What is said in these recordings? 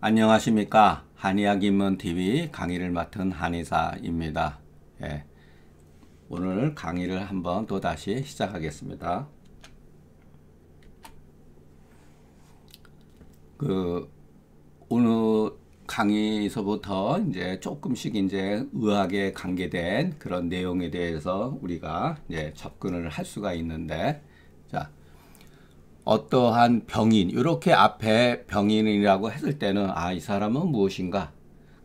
안녕하십니까 한의학입문TV 강의를 맡은 한의사입니다. 예, 오늘 강의를 한번 또다시 시작하겠습니다. 그 오늘 강의서부터 이제 조금씩 이제 의학에 관계된 그런 내용에 대해서 우리가 이제 접근을 할 수가 있는데 자 어떠한 병인 이렇게 앞에 병인이라고 했을 때는 아 이 사람은 무엇인가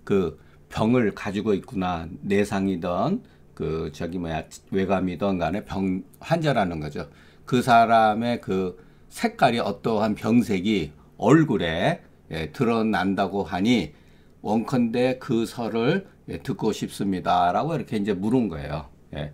그 병을 가지고 있구나 내상이던 그 저기 뭐야 외감이던 간에 병 환자라는 거죠 그 사람의 그 색깔이 어떠한 병색이 얼굴에 예, 드러난다고 하니 원컨대 그 설을 예, 듣고 싶습니다라고 이렇게 이제 물은 거예요 예.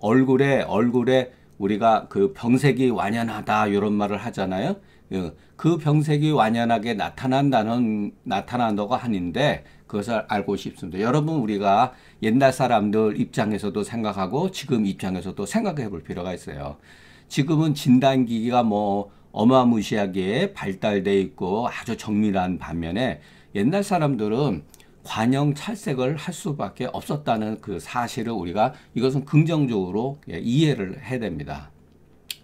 얼굴에 얼굴에 우리가 그 병색이 완연하다 이런 말을 하잖아요. 예, 그 병색이 완연하게 나타난다는 나타난다고 하는데 그것을 알고 싶습니다. 여러분 우리가 옛날 사람들 입장에서도 생각하고 지금 입장에서도 생각해 볼 필요가 있어요. 지금은 진단 기기가 뭐 어마무시하게 발달돼 있고 아주 정밀한 반면에 옛날 사람들은 관영 찰색을 할 수밖에 없었다는 그 사실을 우리가 이것은 긍정적으로 예, 이해를 해야 됩니다.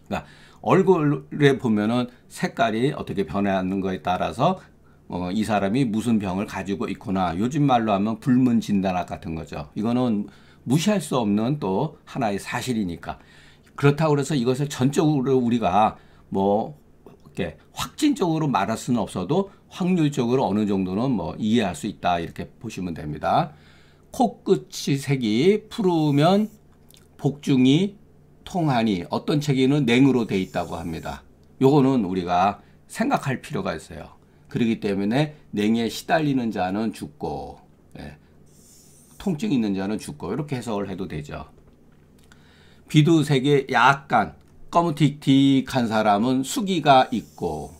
그러니까 얼굴에 보면은 색깔이 어떻게 변하는 거에 따라서 어, 이 사람이 무슨 병을 가지고 있구나. 요즘 말로 하면 불문 진단학 같은 거죠. 이거는 무시할 수 없는 또 하나의 사실이니까. 그렇다고 해서 이것을 전적으로 우리가 뭐 이렇게 확진적으로 말할 수는 없어도 확률적으로 어느 정도는 뭐 이해할 수 있다 이렇게 보시면 됩니다. 코끝이 색이 푸르면 복중이 통하니 어떤 책에는 냉으로 돼 있다고 합니다. 요거는 우리가 생각할 필요가 있어요. 그러기 때문에 냉에 시달리는 자는 죽고 예, 통증 있는 자는 죽고 이렇게 해석을 해도 되죠. 비두색에 약간 검은틱틱한 사람은 수기가 있고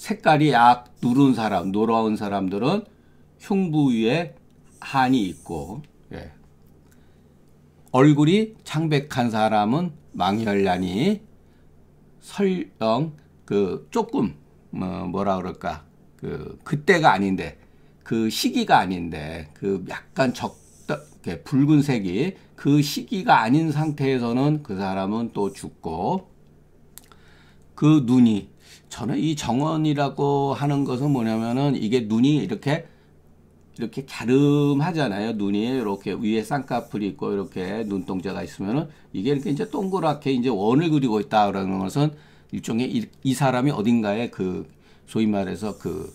색깔이 약 누른 사람, 노라운 사람들은 흉부 위에 한이 있고 예. 얼굴이 창백한 사람은 망혈란이 설령 그 조금 뭐 뭐라 그럴까 그 그때가 아닌데 그 시기가 아닌데 그 약간 적다 붉은색이 그 시기가 아닌 상태에서는 그 사람은 또 죽고 그 눈이 저는 이 정원이라고 하는 것은 뭐냐면은 이게 눈이 이렇게 이렇게 갸름하잖아요. 눈이 이렇게 위에 쌍꺼풀이 있고 이렇게 눈동자가 있으면은 이게 이렇게 이제 동그랗게 이제 원을 그리고 있다라는 것은 일종의 이, 이 사람이 어딘가에 그 소위 말해서 그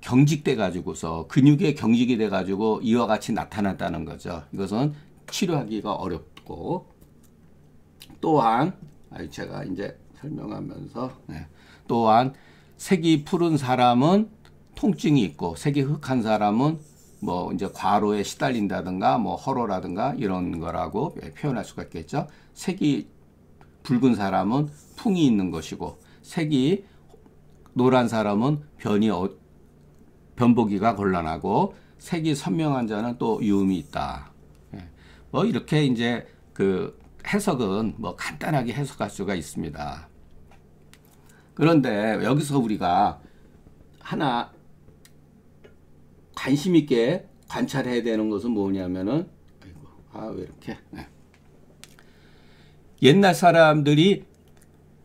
경직돼 가지고서 근육의 경직이 돼 가지고 이와 같이 나타났다는 거죠. 이것은 치료하기가 어렵고 또한 제가 이제 설명하면서 네. 또한 색이 푸른 사람은 통증이 있고 색이 흑한 사람은 뭐 이제 과로에 시달린다든가 뭐 허로라든가 이런 거라고 표현할 수가 있겠죠. 색이 붉은 사람은 풍이 있는 것이고 색이 노란 사람은 변이 어, 변보기가 곤란하고 색이 선명한 자는 또 유음이 있다. 예. 뭐 이렇게 이제 그 해석은 뭐 간단하게 해석할 수가 있습니다. 그런데 여기서 우리가 하나 관심 있게 관찰해야 되는 것은 뭐냐면은 아이고 아왜 이렇게 네. 옛날 사람들이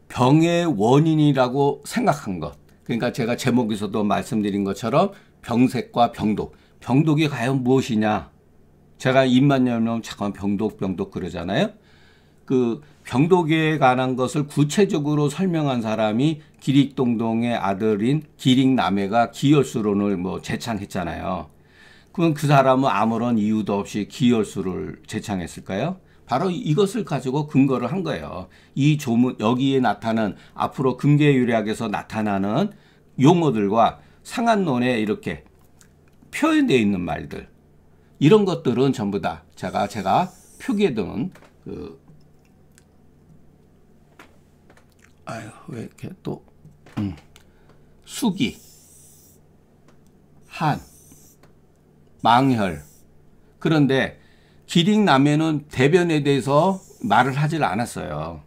병의 원인이라고 생각한 것 그러니까 제가 제목에서도 말씀드린 것처럼 병색과 병독 병독이 과연 무엇이냐 제가 입만 열면 잠깐 병독 병독 그러잖아요 그 병도계에 관한 것을 구체적으로 설명한 사람이 기릭동동의 아들인 기릭남해가 기열수론을 뭐 제창했잖아요. 그럼 그 사람은 아무런 이유도 없이 기열수를 제창했을까요? 바로 이것을 가지고 근거를 한 거예요. 이 조문 여기에 나타난 앞으로 금계유리학에서 나타나는 용어들과 상한론에 이렇게 표현되어 있는 말들 이런 것들은 전부 다 제가 제가 표기해둔 그 아유 왜 이렇게 또 음. 수기 한 망혈 그런데 기릭남에는 대변에 대해서 말을 하질 않았어요.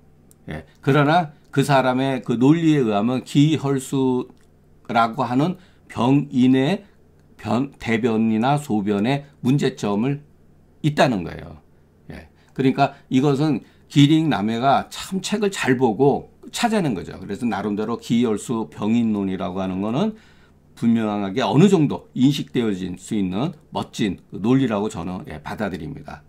예. 그러나 그 사람의 그 논리에 의하면 기혈수라고 하는 병인의 변, 대변이나 소변의 문제점을 있다는 거예요. 예. 그러니까 이것은 기릭남해가 참 책을 잘 보고 찾아낸 거죠. 그래서 나름대로 기혈수 병인론이라고 하는 거는 분명하게 어느 정도 인식되어질 수 있는 멋진 논리라고 저는 예, 받아들입니다.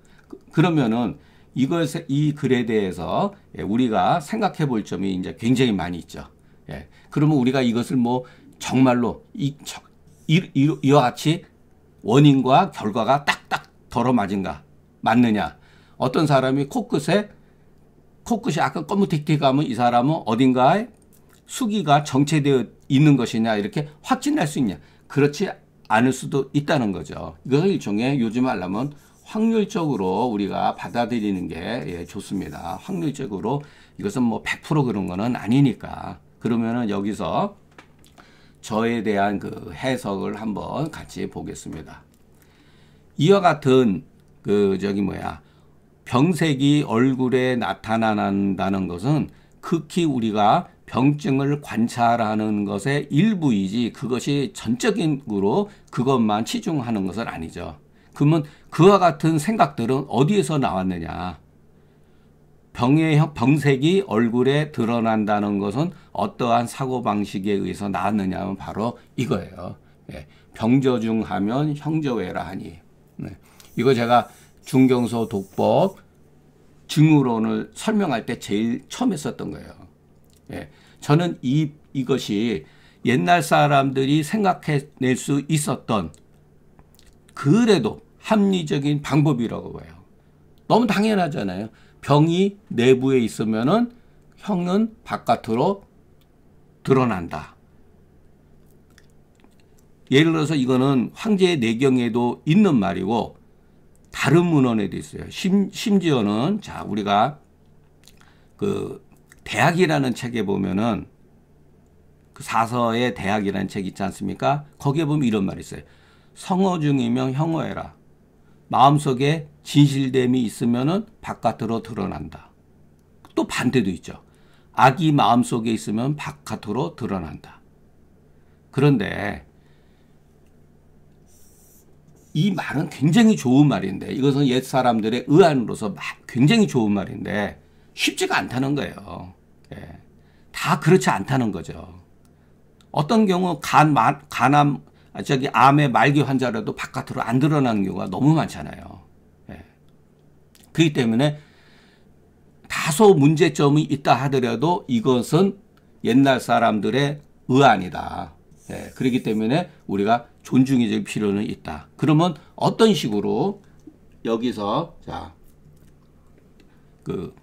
그, 러면은 이것이 글에 대해서 예, 우리가 생각해 볼 점이 이제 굉장히 많이 있죠. 예. 그러면 우리가 이것을 뭐 정말로 이, 이, 이, 이와 같이 원인과 결과가 딱딱 덜어맞은가 맞느냐 어떤 사람이 코끝에 코끝이 약간 검은택택하면 이 사람은 어딘가에 수기가 정체되어 있는 것이냐 이렇게 확진할 수 있냐 그렇지 않을 수도 있다는 거죠. 이것을 일종의 요즘 말하면 확률적으로 우리가 받아들이는 게 예, 좋습니다. 확률적으로 이것은 뭐 100% 그런 거는 아니니까 그러면은 여기서 저에 대한 그 해석을 한번 같이 보겠습니다. 이와 같은 그 저기 뭐야 병색이 얼굴에 나타난다는 것은 극히 우리가 병증을 관찰하는 것의 일부이지 그것이 전적으로 인 그것만 치중하는 것은 아니죠. 그러면 그와 같은 생각들은 어디에서 나왔느냐? 병의 병색이 얼굴에 드러난다는 것은 어떠한 사고 방식에 의해서 나왔느냐면 바로 이거예요. 예, 병저중하면 형저외라 하니. 네, 이거 제가 중경소 독법 증후론을 설명할 때 제일 처음 했었던 거예요. 예. 저는 이, 이것이 옛날 사람들이 생각해낼 수 있었던 그래도 합리적인 방법이라고 봐요. 너무 당연하잖아요. 병이 내부에 있으면은 형은 바깥으로 드러난다. 예를 들어서 이거는 황제의 내경에도 있는 말이고 다른 문헌에도 있어요. 심, 심지어는 자 우리가 그 대학이라는 책에 보면은 그 사서의 대학이라는 책 있지 않습니까? 거기에 보면 이런 말이 있어요. 성어 중이면 형어해라. 마음속에 진실됨이 있으면은 바깥으로 드러난다. 또 반대도 있죠. 악이 마음속에 있으면 바깥으로 드러난다. 그런데 이 말은 굉장히 좋은 말인데 이것은 옛 사람들의 의안으로서 굉장히 좋은 말인데 쉽지가 않다는 거예요. 예. 다 그렇지 않다는 거죠. 어떤 경우 간, 마, 간암, 아, 저기 암의 말기 환자라도 바깥으로 안 드러나는 경우가 너무 많잖아요. 예. 그렇기 때문에 다소 문제점이 있다 하더라도 이것은 옛날 사람들의 의안이다. 네, 그렇기 때문에 우리가 존중이 될 필요는 있다. 그러면 어떤 식으로 여기서 자, 그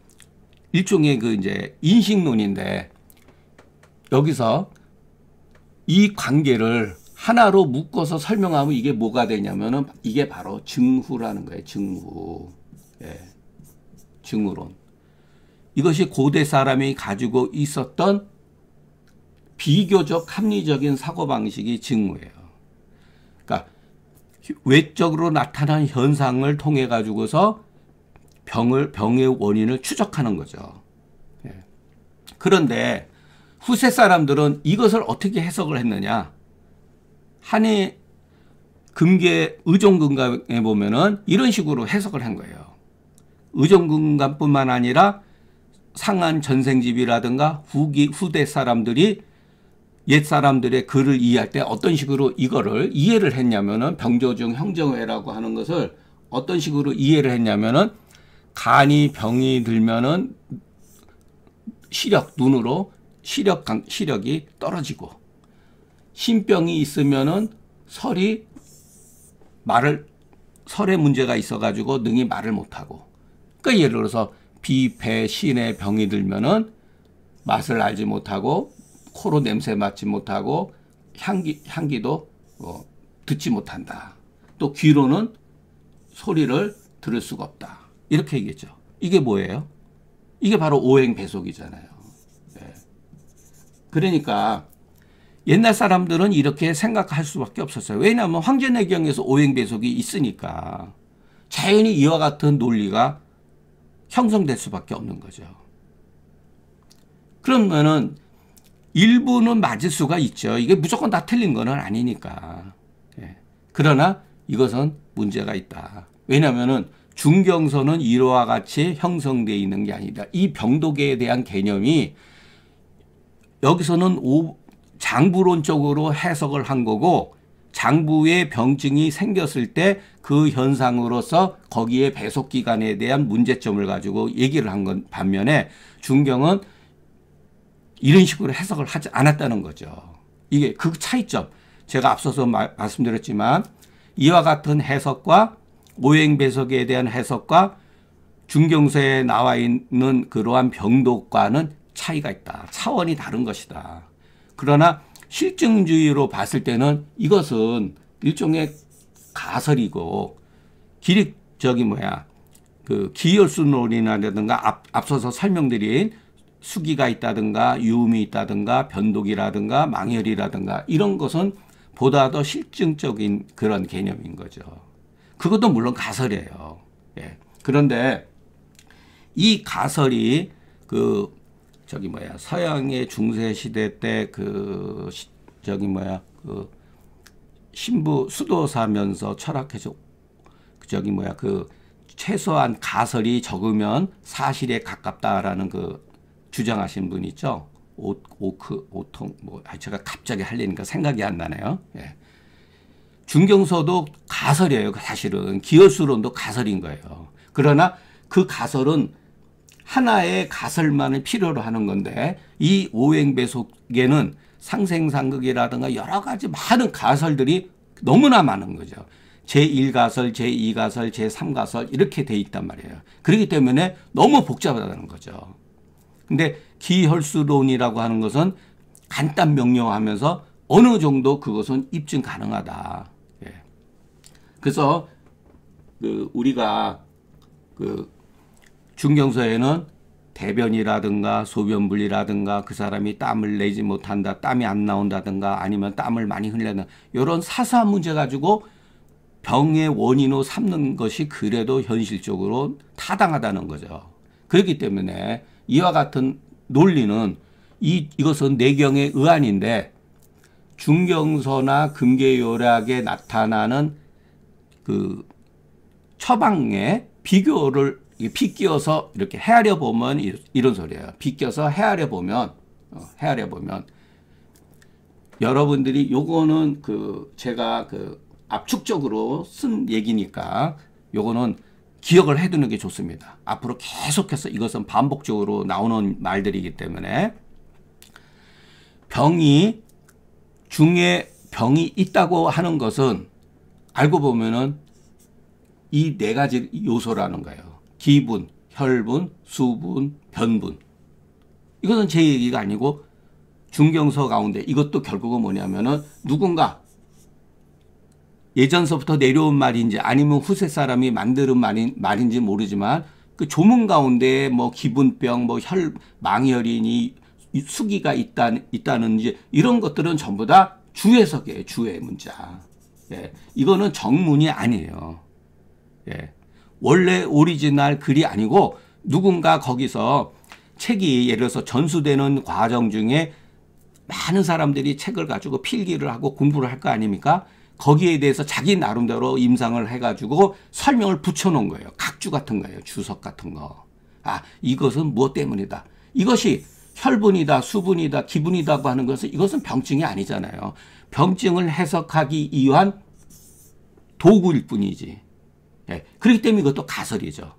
일종의 그 이제 인식론인데 여기서 이 관계를 하나로 묶어서 설명하면 이게 뭐가 되냐면은 이게 바로 증후라는 거예요. 증후. 예. 증후론. 이것이 고대 사람이 가지고 있었던 비교적 합리적인 사고방식이 직무예요. 그러니까 외적으로 나타난 현상을 통해 가지고서 병을 병의 원인을 추적하는 거죠. 예. 그런데 후세 사람들은 이것을 어떻게 해석을 했느냐? 한의 금계 의존금감에 보면은 이런 식으로 해석을 한 거예요. 의존금감뿐만 아니라 상한 전생집이라든가 후기 후대 사람들이 옛 사람들의 글을 이해할 때 어떤 식으로 이거를 이해를 했냐면은 병조증 형정외라고 하는 것을 어떤 식으로 이해를 했냐면은 간이 병이 들면은 시력 눈으로 시력 강, 시력이 떨어지고 신병이 있으면은 설이 말을 설에 문제가 있어 가지고 능이 말을 못 하고 그러니까 예를 들어서 비, 배, 신의 병이 들면은 맛을 알지 못하고 코로 냄새 맡지 못하고 향기, 향기도 어, 듣지 못한다. 또 귀로는 소리를 들을 수가 없다. 이렇게 얘기했죠. 이게 뭐예요? 이게 바로 오행 배속이잖아요. 네. 그러니까 옛날 사람들은 이렇게 생각할 수밖에 없었어요. 왜냐하면 황제내경에서 오행 배속이 있으니까 자연히 이와 같은 논리가 형성될 수밖에 없는 거죠. 그러면은 일부는 맞을 수가 있죠. 이게 무조건 다 틀린 거는 아니니까. 예. 그러나 이것은 문제가 있다. 왜냐면은 중경선은 이러와 같이 형성되어 있는 게 아니다. 이 병도계에 대한 개념이 여기서는 오, 장부론적으로 해석을 한 거고 장부의 병증이 생겼을 때 그 현상으로서 거기에 배속 기간에 대한 문제점을 가지고 얘기를 한 건 반면에 중경은 이런 식으로 해석을 하지 않았다는 거죠. 이게 그 차이점. 제가 앞서서 마, 말씀드렸지만 이와 같은 해석과 오행 배석에 대한 해석과 중경서에 나와 있는 그러한 병독과는 차이가 있다. 차원이 다른 것이다. 그러나 실증주의로 봤을 때는 이것은 일종의 가설이고 기릭 저기 뭐야 그 기열수론이라든가 앞서서 설명드린 수기가 있다든가 유음이 있다든가 변독이라든가 망혈이라든가 이런 것은 보다 더 실증적인 그런 개념인 거죠. 그것도 물론 가설이에요. 예. 그런데 이 가설이 그 저기 뭐야 서양의 중세 시대 때 그 저기 뭐야 그 신부 수도사면서 철학해서 그 저기 뭐야 그 최소한 가설이 적으면 사실에 가깝다라는 그 주장하신 분 있죠? 오, 오크, 오통, 뭐, 제가 갑자기 할얘니까 생각이 안 나네요. 예. 중경서도 가설이에요, 사실은. 기어수론도 가설인 거예요. 그러나 그 가설은 하나의 가설만을 필요로 하는 건데 이 오행배 속에는 상생상극이라든가 여러 가지 많은 가설들이 너무나 많은 거죠. 제1가설, 제2가설, 제3가설 이렇게 돼 있단 말이에요. 그렇기 때문에 너무 복잡하다는 거죠. 근데 기혈수론이라고 하는 것은 간단 명령하면서 어느 정도 그것은 입증 가능하다. 예. 그래서 그 우리가 그 중경서에는 대변이라든가 소변불이라든가 그 사람이 땀을 내지 못한다, 땀이 안 나온다든가 아니면 땀을 많이 흘리는 이런 사사 문제 가지고 병의 원인으로 삼는 것이 그래도 현실적으로 타당하다는 거죠. 그렇기 때문에 이와 같은 논리는 이, 이것은 내경의 의안인데 중경서나 금계요략에 나타나는 그처방에 비교를 비껴서 이렇게 헤아려 보면 이런 소리예요. 비껴서 헤아려 보면 어, 헤아려 보면 여러분들이 요거는 그 제가 그 압축적으로 쓴 얘기니까 요거는 기억을 해두는 게 좋습니다. 앞으로 계속해서 이것은 반복적으로 나오는 말들이기 때문에 병이 중에 병이 있다고 하는 것은 알고 보면은 이 네 가지 요소라는 거예요. 기분, 혈분, 수분, 변분. 이것은 제 얘기가 아니고 중경서 가운데 이것도 결국은 뭐냐면은 누군가 예전서부터 내려온 말인지 아니면 후세 사람이 만드는 말인, 말인지 모르지만 그 조문 가운데 뭐 기분병, 뭐 혈, 망혈이니 수기가 있다, 있다는지 이런 것들은 전부 다 주해석이에요. 주의 문자. 예. 이거는 정문이 아니에요. 예. 원래 오리지널 글이 아니고 누군가 거기서 책이 예를 들어서 전수되는 과정 중에 많은 사람들이 책을 가지고 필기를 하고 공부를 할 거 아닙니까? 거기에 대해서 자기 나름대로 임상을 해가지고 설명을 붙여놓은 거예요. 각주 같은 거예요. 주석 같은 거. 아, 이것은 무엇 때문이다. 이것이 혈분이다, 수분이다, 기분이다고 하는 것은 이것은 병증이 아니잖아요. 병증을 해석하기 위한 도구일 뿐이지. 예. 그렇기 때문에 이것도 가설이죠.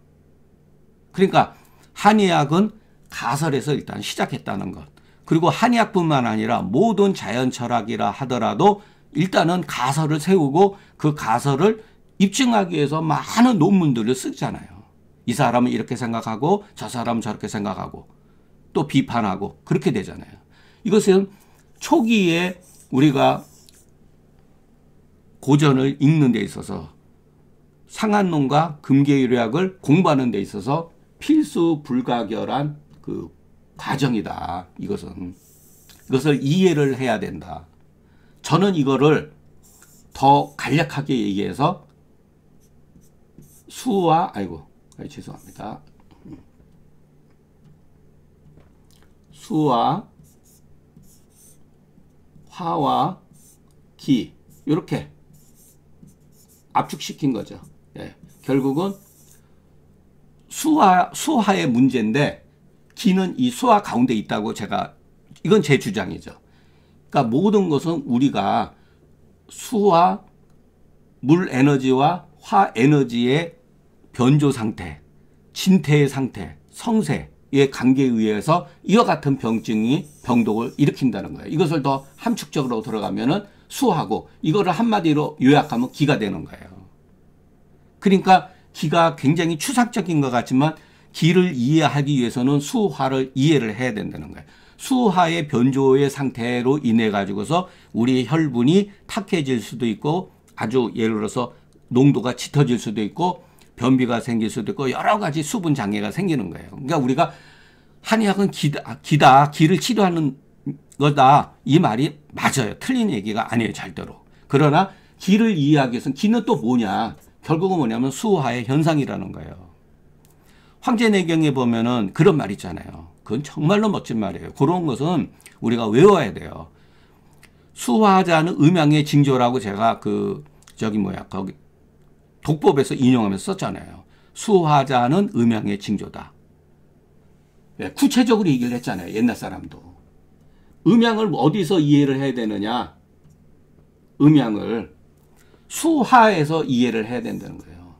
그러니까 한의학은 가설에서 일단 시작했다는 것. 그리고 한의학뿐만 아니라 모든 자연 철학이라 하더라도 일단은 가설을 세우고 그 가설을 입증하기 위해서 많은 논문들을 쓰잖아요. 이 사람은 이렇게 생각하고 저 사람은 저렇게 생각하고 또 비판하고 그렇게 되잖아요. 이것은 초기에 우리가 고전을 읽는 데 있어서 상한론과 금계유략을 공부하는 데 있어서 필수 불가결한 그 과정이다. 이것은 이것을 이해를 해야 된다. 저는 이거를 더 간략하게 얘기해서 수와 아이고 죄송합니다. 수와 화와 기 이렇게 압축시킨 거죠. 예. 결국은 수화 수화의 문제인데 기는 이 수화 가운데 있다고 제가 이건 제 주장이죠. 그러니까 모든 것은 우리가 수와 물 에너지와 화 에너지의 변조 상태, 진태의 상태, 성세, 의 관계에 의해서 이와 같은 병증이 병독을 일으킨다는 거예요. 이것을 더 함축적으로 들어가면은 수하고 이거를 한마디로 요약하면 기가 되는 거예요. 그러니까 기가 굉장히 추상적인 것 같지만 기를 이해하기 위해서는 수화를 이해를 해야 된다는 거예요. 수하의 변조의 상태로 인해 가지고서 우리 혈분이 탁해질 수도 있고 아주 예를 들어서 농도가 짙어질 수도 있고 변비가 생길 수도 있고 여러 가지 수분 장애가 생기는 거예요. 그러니까 우리가 한의학은 기다, 기다 기를 치료하는 거다 이 말이 맞아요. 틀린 얘기가 아니에요 절대로. 그러나 기를 이해하기 위해서는 기는 또 뭐냐? 결국은 뭐냐면 수화의 현상이라는 거예요. 황제내경에 보면은 그런 말 있잖아요. 그건 정말로 멋진 말이에요. 그런 것은 우리가 외워야 돼요. 수화자는 음양의 징조라고 제가 그 저기 뭐야 거기 독법에서 인용하면서 썼잖아요. 수화자는 음양의 징조다. 네, 구체적으로 얘기를 했잖아요. 옛날 사람도. 음양을 어디서 이해를 해야 되느냐? 음양을 수화에서 이해를 해야 된다는 거예요.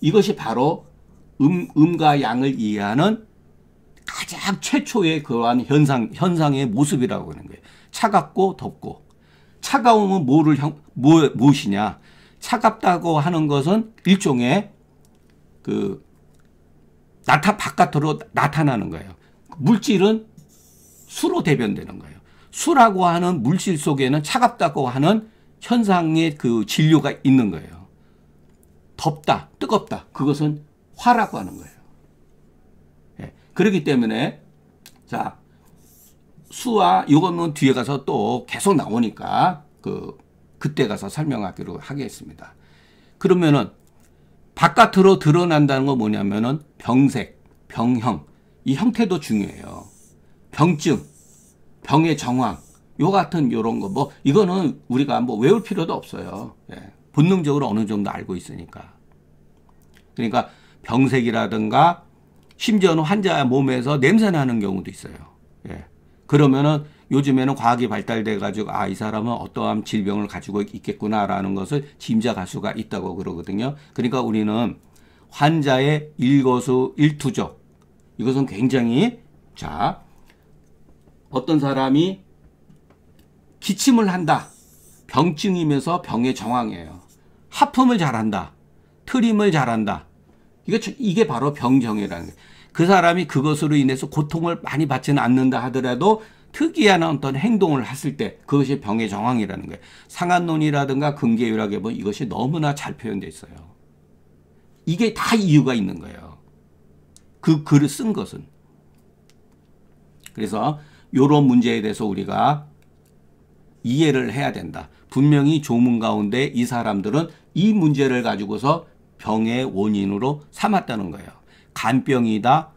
이것이 바로 음, 음과 양을 이해하는 가장 최초의 그러한 현상, 현상의 모습이라고 하는 거예요. 차갑고 덥고. 차가움은 뭐를 뭐, 무엇이냐. 차갑다고 하는 것은 일종의 그 나타 바깥으로 나타나는 거예요. 물질은 수로 대변되는 거예요. 수라고 하는 물질 속에는 차갑다고 하는 현상의 그 진료가 있는 거예요. 덥다, 뜨겁다. 그것은 화라고 하는 거예요. 그렇기 때문에 자 수와 요거는 뒤에 가서 또 계속 나오니까 그 그때 가서 설명하기로 하겠습니다. 그러면은 바깥으로 드러난다는 건 뭐냐면은 병색, 병형 이 형태도 중요해요. 병증, 병의 정황 요 같은 요런 거 뭐 이거는 우리가 뭐 외울 필요도 없어요. 예. 본능적으로 어느 정도 알고 있으니까. 그러니까 병색이라든가 심지어는 환자 몸에서 냄새 나는 경우도 있어요. 예. 그러면은 요즘에는 과학이 발달돼 가지고 아이 사람은 어떠한 질병을 가지고 있겠구나라는 것을 짐작할 수가 있다고 그러거든요. 그러니까 우리는 환자의 일거수 일투족 이것은 굉장히 자 어떤 사람이 기침을 한다 병증이면서 병의 정황이에요. 하품을 잘한다 트림을 잘한다 이게 이게 바로 병정이라는 거예요. 그 사람이 그것으로 인해서 고통을 많이 받지는 않는다 하더라도 특이한 어떤 행동을 했을 때 그것이 병의 정황이라는 거예요. 상한론이라든가 근계유락에 보면 이것이 너무나 잘 표현되어 있어요. 이게 다 이유가 있는 거예요. 그 글을 쓴 것은. 그래서 이런 문제에 대해서 우리가 이해를 해야 된다. 분명히 조문 가운데 이 사람들은 이 문제를 가지고서 병의 원인으로 삼았다는 거예요. 간병이다,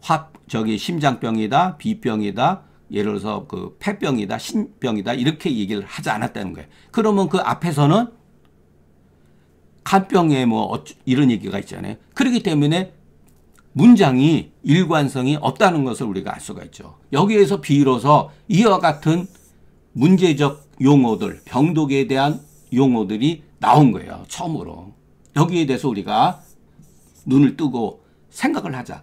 화 저기 심장병이다, 비병이다, 예를 들어서 그 폐병이다, 신병이다 이렇게 얘기를 하지 않았다는 거예요. 그러면 그 앞에서는 간병에 뭐 어쩌, 이런 얘기가 있잖아요. 그렇기 때문에 문장이 일관성이 없다는 것을 우리가 알 수가 있죠. 여기에서 비로소 이와 같은 문제적 용어들, 병독에 대한 용어들이 나온 거예요. 처음으로. 여기에 대해서 우리가 눈을 뜨고 생각을 하자.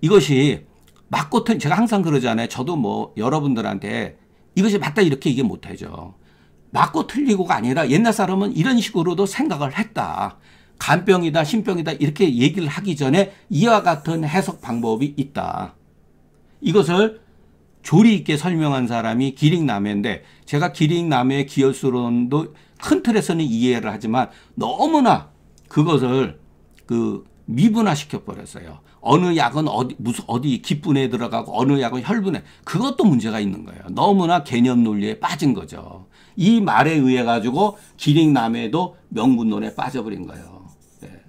이것이 맞고 틀린 제가 항상 그러잖아요. 저도 뭐 여러분들한테 이것이 맞다 이렇게 얘기 못하죠. 맞고 틀리고가 아니라 옛날 사람은 이런 식으로도 생각을 했다. 간병이다, 신병이다 이렇게 얘기를 하기 전에 이와 같은 해석 방법이 있다. 이것을 조리 있게 설명한 사람이 기릭남해인데 제가 기릭남해의 기여수론도 큰 틀에서는 이해를 하지만 너무나 그것을 그 미분화시켜 버렸어요. 어느 약은 어디 무슨 어디 기분에 들어가고 어느 약은 혈분에 그것도 문제가 있는 거예요. 너무나 개념 논리에 빠진 거죠. 이 말에 의해 가지고 기릭남에도 명분론에 빠져버린 거예요. 예.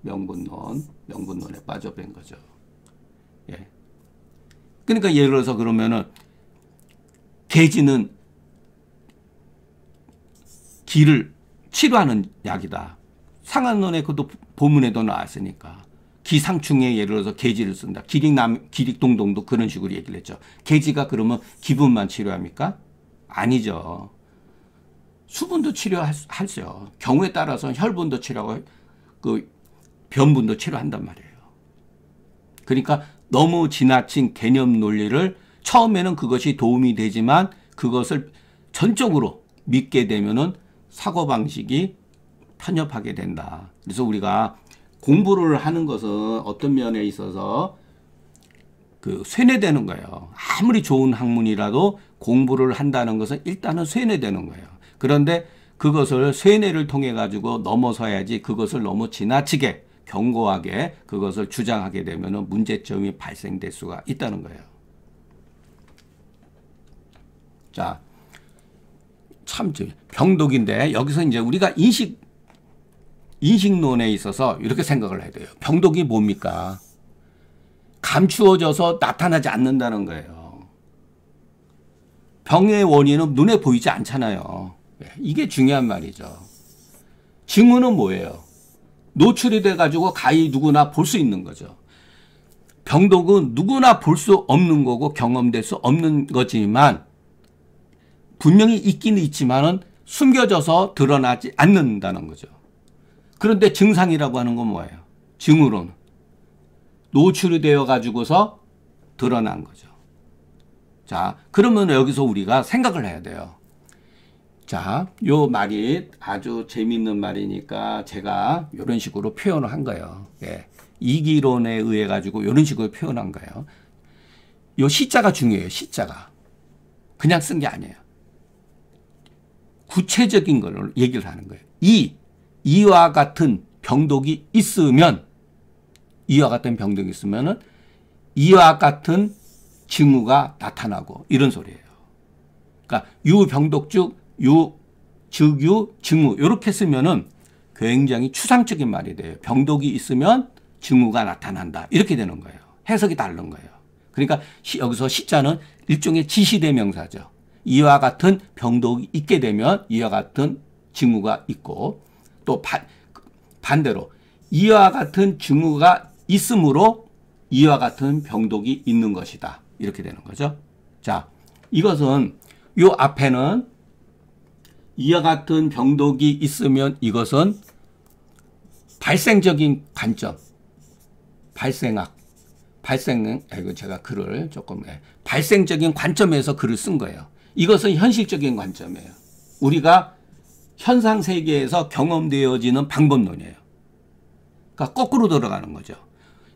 명분론, 명분론에 빠져버린 거죠. 예. 그러니까 예를 들어서 그러면은 개지는 기를 치료하는 약이다. 상한론의 그도 보문에도 나왔으니까. 기상충에 예를 들어서 계지를 쓴다. 기릭남, 기릭동동도 그런 식으로 얘기를 했죠. 계지가 그러면 기분만 치료합니까? 아니죠. 수분도 치료할 수요. 경우에 따라서 혈분도 치료하고 그 변분도 치료한단 말이에요. 그러니까 너무 지나친 개념 논리를 처음에는 그것이 도움이 되지만 그것을 전적으로 믿게 되면은 사고방식이 편협하게 된다. 그래서 우리가 공부를 하는 것은 어떤 면에 있어서 그 쇠뇌되는 거예요. 아무리 좋은 학문이라도 공부를 한다는 것은 일단은 쇠뇌되는 거예요. 그런데 그것을 쇠뇌를 통해 가지고 넘어서야지 그것을 너무 지나치게 견고하게 그것을 주장하게 되면 문제점이 발생될 수가 있다는 거예요. 자, 참 병독인데 여기서 이제 우리가 인식 인식론에 있어서 이렇게 생각을 해야 돼요. 병독이 뭡니까? 감추어져서 나타나지 않는다는 거예요. 병의 원인은 눈에 보이지 않잖아요. 예, 이게 중요한 말이죠. 증후는 뭐예요? 노출이 돼가지고 가히 누구나 볼 수 있는 거죠. 병독은 누구나 볼 수 없는 거고 경험될 수 없는 거지만 분명히 있기는 있지만은 숨겨져서 드러나지 않는다는 거죠. 그런데 증상이라고 하는 건 뭐예요? 증으로는. 노출이 되어 가지고서 드러난 거죠. 자, 그러면 여기서 우리가 생각을 해야 돼요. 자, 요 말이 아주 재밌는 말이니까 제가 이런 식으로 표현을 한 거예요. 예. 이기론에 의해 가지고 이런 식으로 표현한 거예요. 요 시자가 중요해요. 시자가. 그냥 쓴 게 아니에요. 구체적인 걸 얘기를 하는 거예요. 이 이와 같은 병독이 있으면 이와 같은 병독이 있으면 이와 같은 징후가 나타나고 이런 소리예요. 그러니까 유병독즉 유 즉유 증후 이렇게 쓰면은 굉장히 추상적인 말이 돼요. 병독이 있으면 증후가 나타난다 이렇게 되는 거예요. 해석이 다른 거예요. 그러니까 시, 여기서 시자는 일종의 지시대명사죠. 이와 같은 병독이 있게 되면 이와 같은 증후가 있고 또 바, 반대로 이와 같은 증후가 있으므로 이와 같은 병독이 있는 것이다. 이렇게 되는 거죠. 자, 이것은 요 앞에는 이와 같은 병독이 있으면 이것은 발생적인 관점, 발생학, 발생, 이고 제가 글을 조금, 예, 발생적인 관점에서 글을 쓴 거예요. 이것은 현실적인 관점이에요. 우리가 현상 세계에서 경험되어지는 방법론이에요. 그러니까 거꾸로 돌아가는 거죠.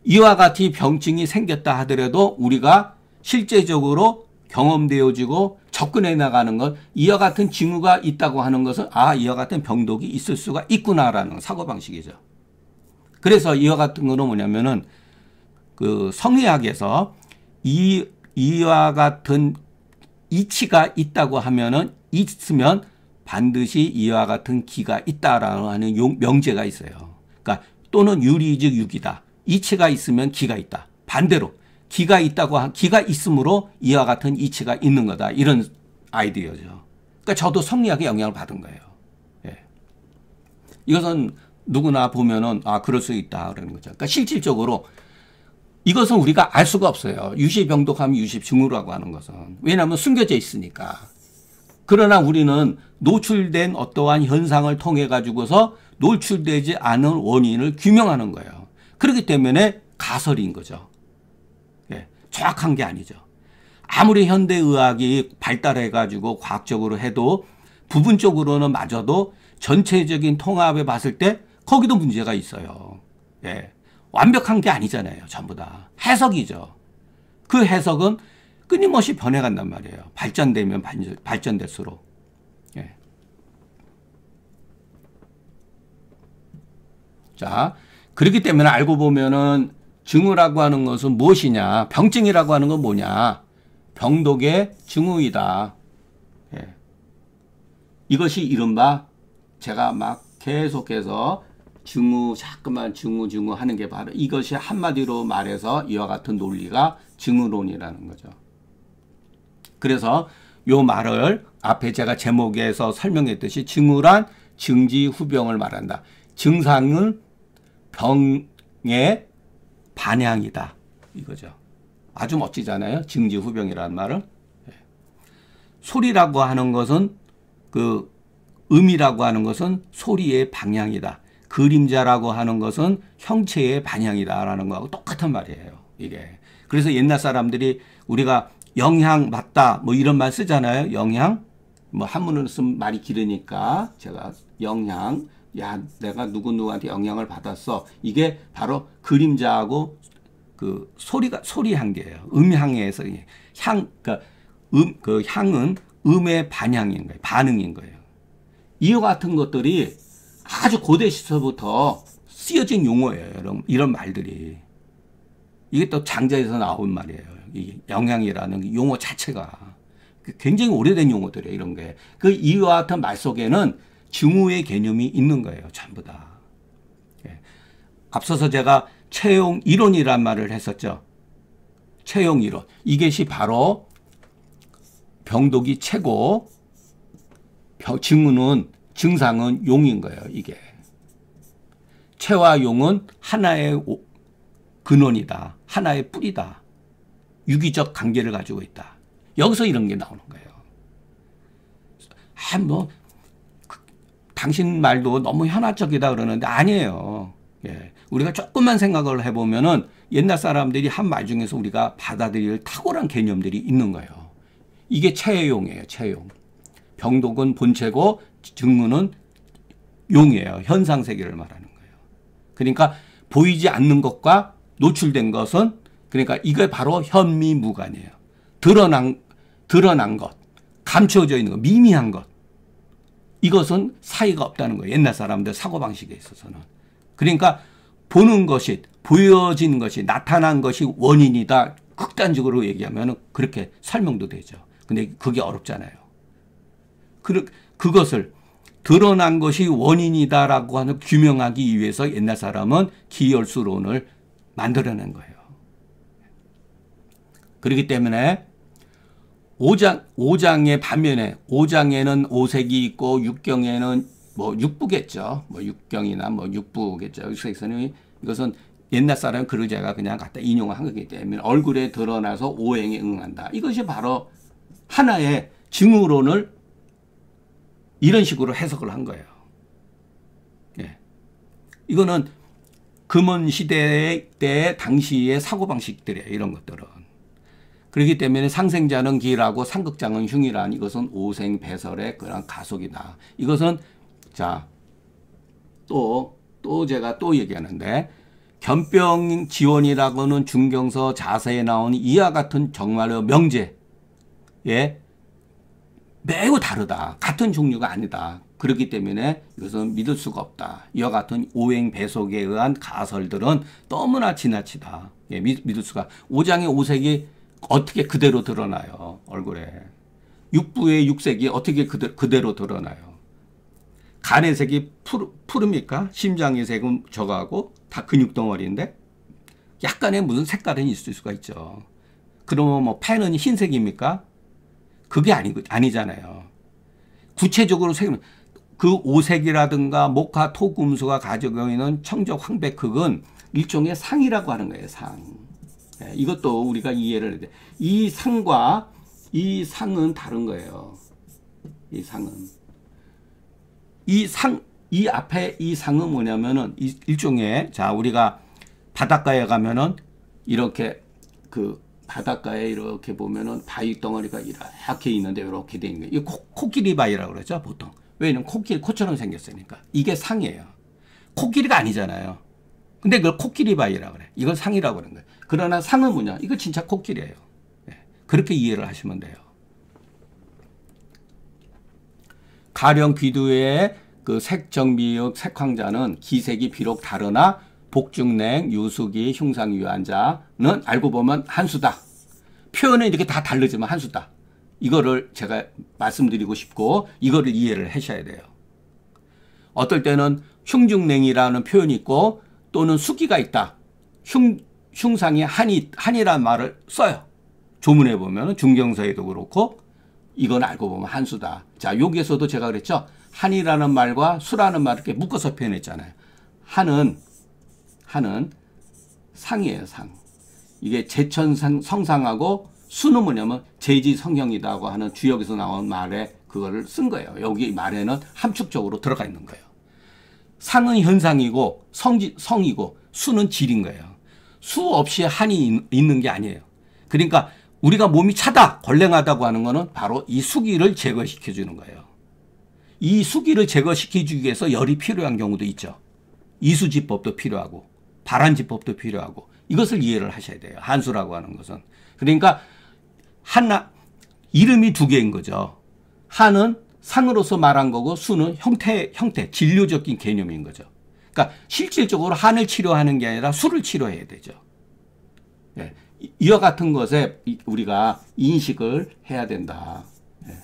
이와 같이 병증이 생겼다 하더라도 우리가 실제적으로 경험되어지고 접근해 나가는 것, 이와 같은 징후가 있다고 하는 것은 아, 이와 같은 병독이 있을 수가 있구나라는 사고방식이죠. 그래서 이와 같은 거는 뭐냐면은 그 성의학에서 이, 이와 같은 이치가 있다고 하면은 있으면 반드시 이와 같은 기가 있다라는 용, 명제가 있어요. 그러니까 또는 유리즉 육이다. 이체가 있으면 기가 있다. 반대로 기가 있다고 한 기가 있으므로 이와 같은 이체가 있는 거다. 이런 아이디어죠. 그러니까 저도 성리학의 영향을 받은 거예요. 예. 이것은 누구나 보면은 아 그럴 수 있다 그러는 거죠. 그러니까 실질적으로 이것은 우리가 알 수가 없어요. 유시병독하면 유시증후라고 하는 것은 왜냐하면 숨겨져 있으니까. 그러나 우리는 노출된 어떠한 현상을 통해 가지고서 노출되지 않은 원인을 규명하는 거예요. 그렇기 때문에 가설인 거죠. 예, 정확한 게 아니죠. 아무리 현대의학이 발달해가지고 과학적으로 해도 부분적으로는 맞아도 전체적인 통합에 봤을 때 거기도 문제가 있어요. 예, 완벽한 게 아니잖아요. 전부 다. 해석이죠. 그 해석은 끊임없이 변해간단 말이에요. 발전되면 발전, 될수록 예. 자, 그렇기 때문에 알고 보면은 증후라고 하는 것은 무엇이냐? 병증이라고 하는 건 뭐냐? 병독의 증후이다. 예. 이것이 이른바 제가 막 계속해서 증후, 자꾸만 증후, 증후 하는 게 바로 이것이 한마디로 말해서 이와 같은 논리가 증후론이라는 거죠. 그래서 요 말을 앞에 제가 제목에서 설명했듯이 증후란 증지 후병을 말한다. 증상은 병의 반향이다. 이거죠. 아주 멋지잖아요. 증지 후병이라는 말은. 예. 소리라고 하는 것은 그 음이라고 하는 것은 소리의 방향이다. 그림자라고 하는 것은 형체의 반향이다라는 거하고 똑같은 말이에요. 이게. 그래서 옛날 사람들이 우리가 영향 맞다 뭐 이런 말 쓰잖아요. 영향 뭐 한문으로 쓰면 말이 길으니까 제가 영향 야 내가 누구 누구한테 영향을 받았어 이게 바로 그림자하고 그 소리가 소리 향기예요. 음향에서 향 그러니까 음그 향은 음의 반향인 거예요. 반응인 거예요. 이와 같은 것들이 아주 고대 시서부터 쓰여진 용어예요. 이런, 이런 말들이. 이게 또 장자에서 나온 말이에요. 이 영향이라는 용어 자체가 그 굉장히 오래된 용어들이에요. 이런 게. 그 이와 같은 말 속에는 증후의 개념이 있는 거예요. 전부 다. 예. 앞서서 제가 채용 이론이란 말을 했었죠. 채용 이론. 이것이 바로 병독이 최고, 증후는, 증상은 용인 거예요. 이게. 채와 용은 하나의 근원이다. 하나의 뿌리다. 유기적 관계를 가지고 있다. 여기서 이런 게 나오는 거예요. 아, 뭐, 그, 당신 말도 너무 현아적이다 그러는데 아니에요. 예. 우리가 조금만 생각을 해보면은 옛날 사람들이 한 말 중에서 우리가 받아들일 탁월한 개념들이 있는 거예요. 이게 체용이에요, 체용. 병독은 본체고 증문은 용이에요. 현상 세계를 말하는 거예요. 그러니까 보이지 않는 것과 노출된 것은 그러니까 이게 바로 현미무관이에요. 드러난 드러난 것, 감춰져 있는 것, 미미한 것. 이것은 사이가 없다는 거예요. 옛날 사람들 사고방식에 있어서는. 그러니까 보는 것이, 보여진 것이, 나타난 것이 원인이다. 극단적으로 얘기하면 그렇게 설명도 되죠. 근데 그게 어렵잖아요. 그, 그것을 드러난 것이 원인이다라고 하는 규명하기 위해서 옛날 사람은 기열수론을 만들어낸 거예요. 그렇기 때문에 5장, 5장의 반면에 5장에는 5색이 있고 6경에는 뭐 6부겠죠. 뭐 6경이나 뭐 6부겠죠. 그래서 이것은 옛날 사람 그러자가 그냥 갖다 인용한 거기 때문에 얼굴에 드러나서 오행에 응한다. 이것이 바로 하나의 증후론을 이런 식으로 해석을 한 거예요. 예. 이거는 금은 시대 때 당시의 사고방식들이에요. 이런 것들은. 그렇기 때문에 상생자는 기라고 상극장은 흉이란 이것은 오생 배설의 그런 가속이다. 이것은 자 또 또 제가 또 얘기하는데 견병 지원이라고는 중경서 자세에 나온 이와 같은 정말로 명제 예 매우 다르다. 같은 종류가 아니다. 그렇기 때문에 이것은 믿을 수가 없다. 이와 같은 오행 배속에 의한 가설들은 너무나 지나치다. 예, 믿, 을 수가. 5장의 오색이 어떻게 그대로 드러나요? 얼굴에. 육부의 육색이 어떻게 그대, 그대로 드러나요? 간의 색이 푸르, 푸릅니까? 심장의 색은 저거하고 다 근육 덩어리인데 약간의 무슨 색깔은 있을 수가 있죠. 그러면 뭐 펜은 흰색입니까? 그게 아니, 아니잖아요. 구체적으로 색그 오색이라든가 목화 토금수가 가지고 있는 청적 황백흑은 일종의 상이라고 하는 거예요. 상. 예, 이것도 우리가 이해를 해야 돼. 이 상과 이 상은 다른 거예요. 이 상은. 이 상, 이 앞에 이 상은 뭐냐면은 일종의, 자, 우리가 바닷가에 가면은 이렇게 그 바닷가에 이렇게 보면은 바위 덩어리가 이렇게 있는데 이렇게 돼 있는 거예요. 이 코, 코끼리 바위라고 그러죠, 보통. 왜냐면 코끼리, 코처럼 생겼으니까. 이게 상이에요. 코끼리가 아니잖아요. 근데 그걸 코끼리 바위라고 그래. 이걸 상이라고 그러는 거예요. 그러나 상은 뭐냐? 이거 진짜 코끼리예요. 예. 그렇게 이해를 하시면 돼요. 가령 귀두의 그 색정미역 색황자는 기색이 비록 다르나 복중냉, 유수기, 흉상유한자는 알고 보면 한수다. 표현은 이렇게 다 다르지만 한수다. 이거를 제가 말씀드리고 싶고 이거를 이해를 하셔야 돼요. 어떨 때는 흉중냉이라는 표현이 있고 또는 수기가 있다. 흉, 흉상이 한이 한이란 말을 써요. 조문해 보면 중경서에도 그렇고 이건 알고 보면 한수다. 자 여기에서도 제가 그랬죠. 한이라는 말과 수라는 말을 이렇게 묶어서 표현했잖아요. 한은 한은 상이에요 상. 이게 제천상 성상하고 수는 뭐냐면 제지 성형이다고 하는 주역에서 나온 말에 그거를 쓴 거예요. 여기 말에는 함축적으로 들어가 있는 거예요. 상은 현상이고 성지, 성이고 수는 질인 거예요. 수없이 한이 있는 게 아니에요. 그러니까 우리가 몸이 차다, 걸랭하다고 하는 것은 바로 이 수기를 제거시켜 주는 거예요. 이 수기를 제거시키기 위해서 열이 필요한 경우도 있죠. 이수지법도 필요하고 발한지법도 필요하고 이것을 이해를 하셔야 돼요. 한수라고 하는 것은. 그러니까 하나 이름이 두 개인 거죠. 한은 상으로서 말한 거고 수는 형태 형태 진료적인 개념인 거죠. 그러니까 실질적으로 한을 치료하는 게 아니라 술을 치료해야 되죠. 예. 이와 같은 것에 우리가 인식을 해야 된다. 예.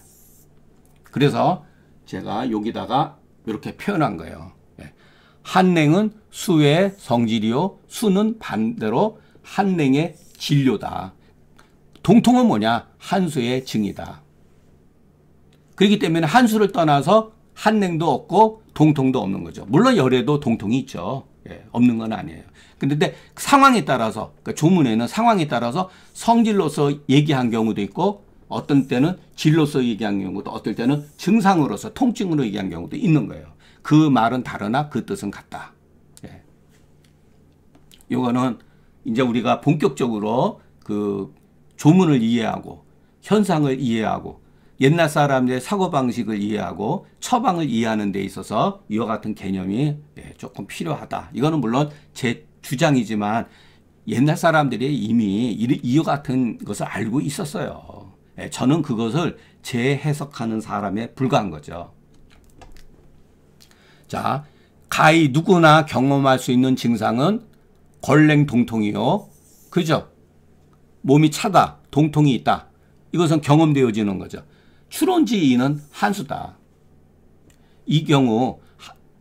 그래서 제가 여기다가 이렇게 표현한 거예요. 예. 한냉은 수의 성질이요. 수는 반대로 한냉의 진료다. 동통은 뭐냐? 한수의 증이다. 그렇기 때문에 한수를 떠나서 한냉도 없고 동통도 없는 거죠. 물론 열에도 동통이 있죠. 예, 없는 건 아니에요. 근데 상황에 따라서 그러니까 조문에는 상황에 따라서 성질로서 얘기한 경우도 있고 어떤 때는 질로서 얘기한 경우도 어떨 때는 증상으로서 통증으로 얘기한 경우도 있는 거예요. 그 말은 다르나 그 뜻은 같다. 예. 이거는 이제 우리가 본격적으로 그 조문을 이해하고 현상을 이해하고 옛날 사람들의 사고방식을 이해하고 처방을 이해하는 데 있어서 이와 같은 개념이 예, 조금 필요하다. 이거는 물론 제 주장이지만 옛날 사람들이 이미 이와 같은 것을 알고 있었어요. 예, 저는 그것을 재해석하는 사람에 불과한 거죠. 자, 가히 누구나 경험할 수 있는 증상은 걸랭동통이요. 그죠? 몸이 차다, 동통이 있다. 이것은 경험되어지는 거죠. 추론지인은 한수다. 이 경우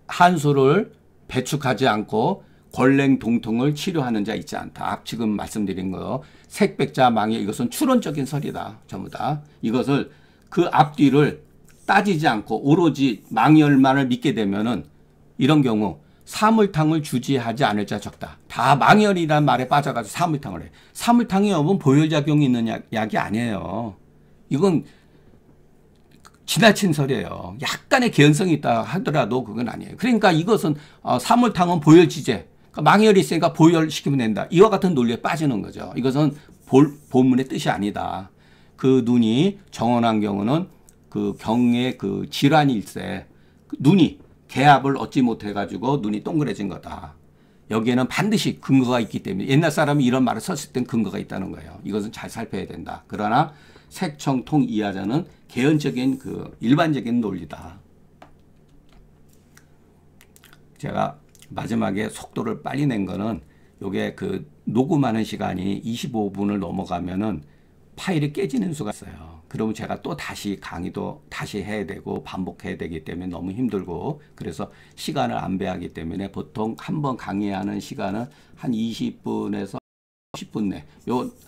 한수를 배축하지 않고 권랭 동통을 치료하는 자 있지 않다. 아, 지금 말씀드린 거 색백자 망의 이것은 추론적인 설이다. 전부 다. 이것을 그 앞뒤를 따지지 않고 오로지 망열만을 믿게 되면은 이런 경우 사물탕을 주지하지 않을 자 적다. 다 망열이란 말에 빠져가지고 사물탕을 해. 사물탕의 업은 보혈작용이 있는 약이 아니에요. 이건 지나친 설이에요. 약간의 개연성이 있다 하더라도 그건 아니에요. 그러니까 이것은 어, 사물탕은 보혈지제, 그러니까 망혈이 있으니까 보혈시키면 된다. 이와 같은 논리에 빠지는 거죠. 이것은 볼, 본문의 뜻이 아니다. 그 눈이 정원한 경우는 그 경의 그 질환일세 그 눈이 개압을 얻지 못해가지고 눈이 동그래진 거다. 여기에는 반드시 근거가 있기 때문에 옛날 사람이 이런 말을 썼을 땐 근거가 있다는 거예요. 이것은 잘 살펴야 된다. 그러나 색청통 이하자는 개연적인 그 일반적인 논리다. 제가 마지막에 속도를 빨리 낸 거는 요게 그 녹음하는 시간이 25분을 넘어가면은 파일이 깨지는 수가 있어요. 그러면 제가 또 다시 강의도 다시 해야 되고 반복해야 되기 때문에 너무 힘들고 그래서 시간을 안배하기 때문에 보통 한 번 강의하는 시간은 한 20분에서 10분 내. 요